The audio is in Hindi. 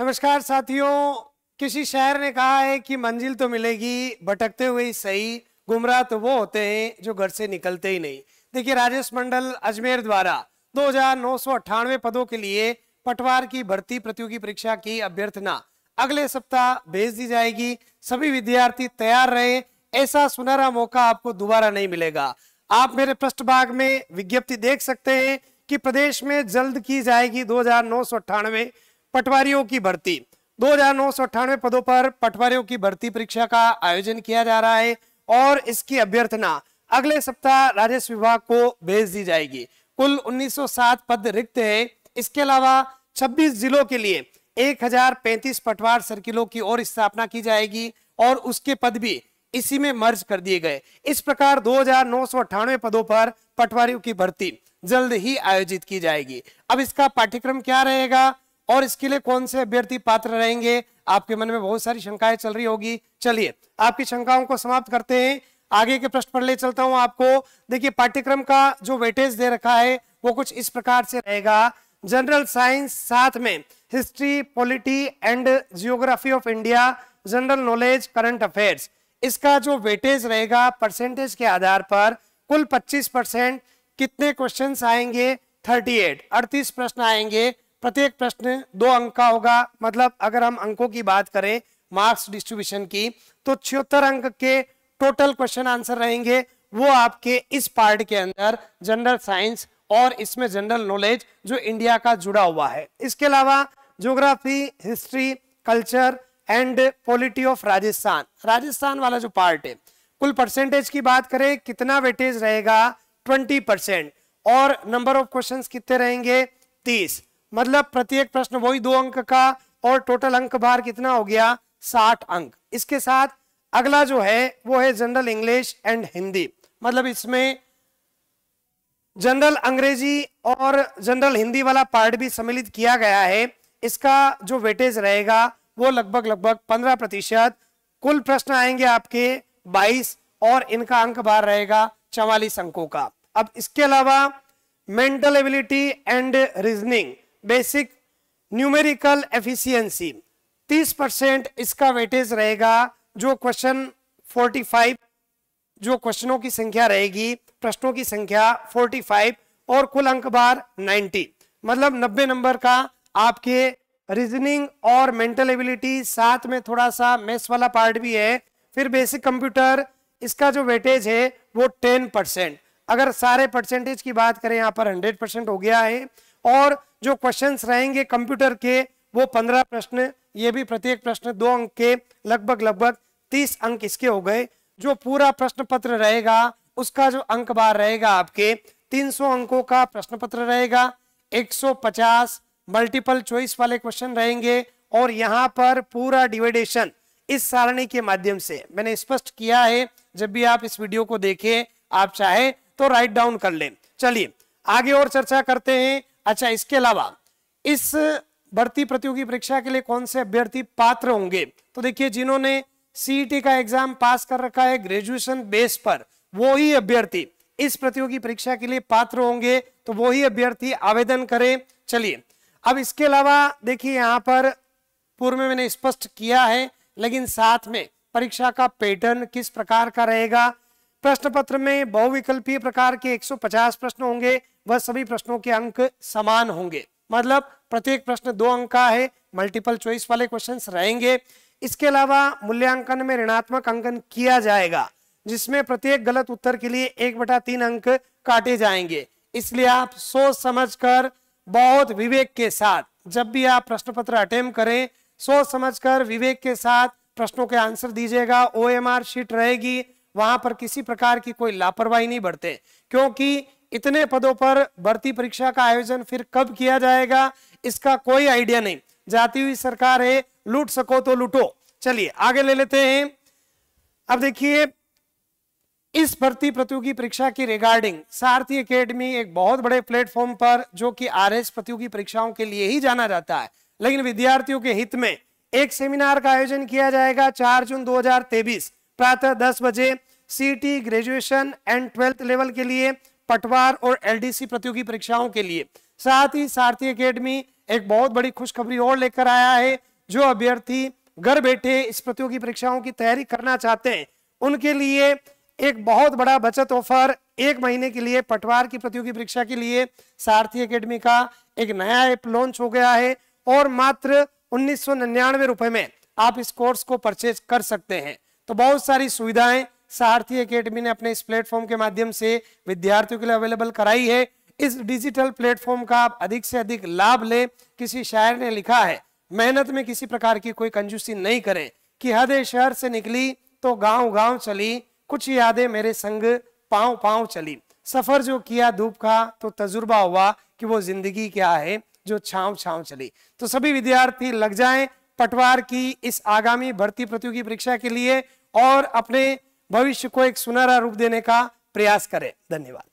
नमस्कार साथियों किसी शायर ने कहा है कि मंजिल तो मिलेगी भटकते हुए ही सही गुमराह तो वो होते हैं जो घर से निकलते ही नहीं देखिए राजेश मंडल अजमेर द्वारा दो पदों के लिए पटवार की भर्ती प्रतियोगी परीक्षा की अभ्यर्थना अगले सप्ताह भेज दी जाएगी सभी विद्यार्थी तैयार रहे ऐसा सुनहरा मौका आपको दोबारा नहीं मिलेगा आप मेरे पृष्ठभाग में विज्ञप्ति देख सकते हैं कि प्रदेश में जल्द की जाएगी दो हजार नौ सौ अट्ठानवे पटवारियों की भर्ती दो पदों पर पटवारियों की भर्ती परीक्षा का आयोजन किया जा रहा है और इसकी अभ्यर्थना अगले सप्ताह राजस्व विभाग को भेज दी जाएगी कुल 1907 पद रिक्त है इसके अलावा 26 जिलों के लिए 1035 पटवार सर्किलों की और स्थापना की जाएगी और उसके पद भी इसी में मर्ज कर दिए गए इस प्रकार दो पदों पर पटवारियों की भर्ती जल्द ही आयोजित की जाएगी अब इसका पाठ्यक्रम क्या रहेगा और इसके लिए कौन से अभ्यर्थी पात्र रहेंगे आपके मन में बहुत सारी शंकाएं चल रही होगी चलिए आपकी शंकाओं को समाप्त करते हैं आगे के प्रश्न पर ले चलता हूं आपको देखिए पाठ्यक्रम का जो वेटेज दे रखा है वो कुछ इस प्रकार से रहेगा जनरल साइंस साथ में history polity and geography of India general knowledge current affairs इसका जो वेटेज रहेगा परसेंटेज के आधार पर कुल 25 परसेंट कितने क्वेश्चन आएंगे 38 38 प्रश्न आएंगे प्रत्येक प्रश्न दो अंक का होगा मतलब अगर हम अंकों की बात करें मार्क्स डिस्ट्रीब्यूशन की तो छिहत्तर अंक के टोटल क्वेश्चन आंसर रहेंगे वो आपके इस पार्ट के अंदर जनरल साइंस और इसमें जनरल नॉलेज जो इंडिया का जुड़ा हुआ है इसके अलावा geography history culture and polity of Rajasthan Rajasthan वाला जो पार्ट है कुल परसेंटेज की बात करें कितना वेटेज रहेगा 20 परसेंट और नंबर ऑफ क्वेश्चंस कितने रहेंगे तीस मतलब प्रत्येक प्रश्न वही दो अंक का और टोटल अंक बार कितना हो गया साठ अंक इसके साथ अगला जो है वो है जनरल इंग्लिश एंड हिंदी मतलब इसमें जनरल अंग्रेजी और जनरल हिंदी वाला पार्ट भी सम्मिलित किया गया है इसका जो वेटेज रहेगा वो लगभग लगभग पंद्रह प्रतिशत कुल प्रश्न आएंगे आपके बाईस और इनका अंक बार रहेगा चवालीस अंकों का अब इसके अलावा mental ability and reasoning basic numerical efficiency 30 percent इसका वेटेज रहेगा जो क्वेश्चन 45 जो क्वेश्चनों की संख्या रहेगी प्रश्नों की संख्या 45 और कुल अंक बार 90 मतलब 90 नंबर का आपके रीजनिंग और मेंटल एबिलिटी साथ में थोड़ा सा मैथ्स वाला पार्ट भी है फिर बेसिक कंप्यूटर इसका जो वेटेज है वो 10 परसेंट अगर सारे परसेंटेज की बात करें यहाँ पर 100 परसेंट हो गया है और जो क्वेश्चंस रहेंगे कंप्यूटर के वो पंद्रह प्रश्न ये भी प्रत्येक प्रश्न दो अंक के लगभग लगभग तीस अंक इसके हो गए जो पूरा प्रश्न पत्र रहेगा उसका जो अंक बार रहेगा आपके 300 अंकों का प्रश्न पत्र रहेगा 150 मल्टीपल चॉइस वाले क्वेश्चन रहेंगे और यहाँ पर पूरा डिवाइडेशन इस सारणी के माध्यम से मैंने स्पष्ट किया है जब भी आप इस वीडियो को देखें आप चाहे तो राइट डाउन कर लें चलिए आगे और चर्चा करते हैं अच्छा इसके अलावा इस भर्ती प्रतियोगी परीक्षा के लिए कौन से अभ्यर्थी पात्र होंगे तो देखिए जिन्होंने सीईटी e का एग्जाम पास कर रखा है ग्रेजुएशन बेस पर वो ही अभ्यर्थी इस प्रतियोगी परीक्षा के लिए पात्र होंगे तो वो ही अभ्यर्थी आवेदन करें चलिए अब इसके अलावा देखिए यहाँ पर पूर्व में मैंने स्पष्ट किया है लेकिन साथ में परीक्षा का पैटर्न किस प्रकार का रहेगा प्रश्न पत्र में बहुविकल्पीय प्रकार के 150 प्रश्न होंगे वह सभी प्रश्नों के अंक समान होंगे मतलब प्रत्येक प्रश्न दो अंक का है मल्टीपल चॉइस वाले क्वेश्चंस रहेंगे इसके अलावा मूल्यांकन में ऋणात्मक अंकन किया जाएगा जिसमें प्रत्येक गलत उत्तर के लिए एक बटा तीन अंक काटे जाएंगे इसलिए आप सोच समझ कर बहुत विवेक के साथ जब भी आप प्रश्न पत्र अटेम्प करें सोच समझ कर विवेक के साथ प्रश्नों के आंसर दीजिएगा ओ शीट रहेगी वहां पर किसी प्रकार की कोई लापरवाही नहीं बढ़ते क्योंकि इतने पदों पर भर्ती परीक्षा का आयोजन फिर कब किया जाएगा इसका कोई आइडिया नहीं जाती हुई सरकार है लूट सको तो लूटो चलिए आगे ले लेते हैं अब देखिए इस भर्ती प्रतियोगी परीक्षा की रिगार्डिंग सारथी एकेडमी एक बहुत बड़े प्लेटफॉर्म पर जो कि आरएस प्रतियोगी परीक्षाओं के लिए ही जाना जाता है लेकिन विद्यार्थियों के हित में एक सेमिनार का आयोजन किया जाएगा 4 जून 2023 प्रातः दस बजे सीटी ग्रेजुएशन एंड ट्वेल्थ लेवल के लिए पटवार और एलडीसी प्रतियोगी परीक्षाओं के लिए साथ ही सारथी एकेडमी एक बहुत बड़ी खुशखबरी और लेकर आया है जो अभ्यर्थी घर बैठे इस प्रतियोगी परीक्षाओं की तैयारी करना चाहते हैं उनके लिए एक बहुत बड़ा बचत ऑफर एक महीने के लिए पटवार की प्रतियोगी परीक्षा के लिए सारथी अकेडमी का एक नया ऐप लॉन्च हो गया है और मात्र उन्नीस सौ में आप इस कोर्स को परचेज कर सकते हैं तो बहुत सारी सुविधाएं सारथी एकेडमी ने अपने इस प्लेटफॉर्म के माध्यम से विद्यार्थियों के लिए अवेलेबल कराई है इस डिजिटल प्लेटफॉर्म का आप अधिक से अधिक लाभ लें किसी शायर ने लिखा है मेहनत में किसी प्रकार की कोई कंजूसी नहीं करें कि हदे शहर से निकली तो गांव गांव चली कुछ यादें मेरे संग पांव पांव चली सफर जो किया धूप का तो तजुर्बा हुआ कि वो जिंदगी क्या है जो छाव छाव चली तो सभी विद्यार्थी लग जाएं पटवार की इस आगामी भर्ती प्रतियोगी परीक्षा के लिए और अपने भविष्य को एक सुनहरा रूप देने का प्रयास करें धन्यवाद